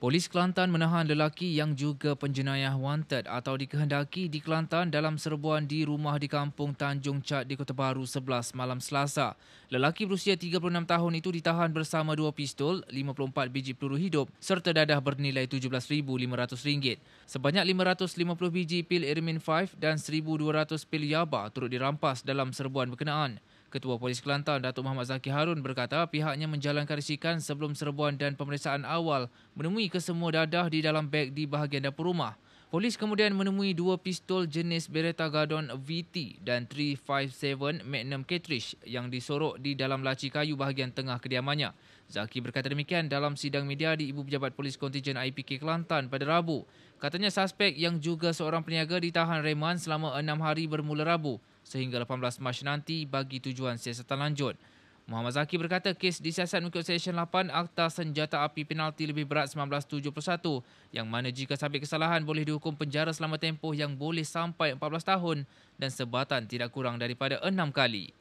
Polis Kelantan menahan lelaki yang juga penjenayah wanted atau dikehendaki di Kelantan dalam serbuan di rumah di kampung Tanjung Cat di Kota Baru 11 malam Selasa. Lelaki berusia 36 tahun itu ditahan bersama dua pistol, 54 biji peluru hidup serta dadah bernilai RM17,500. Sebanyak 550 biji pil Ermin 5 dan 1,200 pil Yaba turut dirampas dalam serbuan berkenaan. Ketua Polis Kelantan Datuk Muhammad Zaki Harun berkata pihaknya menjalankan risikan sebelum serbuan dan pemeriksaan awal menemui kesemua dadah di dalam beg di bahagian dapur rumah. Polis kemudian menemui dua pistol jenis Beretta Gadon VT dan 357 Magnum cartridge yang disorok di dalam laci kayu bahagian tengah kediamannya. Zaki berkata demikian dalam sidang media di Ibu Pejabat Polis Kontijen IPK Kelantan pada Rabu. Katanya suspek yang juga seorang peniaga ditahan reman selama enam hari bermula Rabu sehingga 18 Mac nanti bagi tujuan siasatan lanjut. Muhammad Zaki berkata kes disiasat mengikut Seksyen 8 Akta Senjata Api Penalti Lebih Berat 1971 yang mana jika sabit kesalahan boleh dihukum penjara selama tempoh yang boleh sampai 14 tahun dan sebatan tidak kurang daripada 6 kali.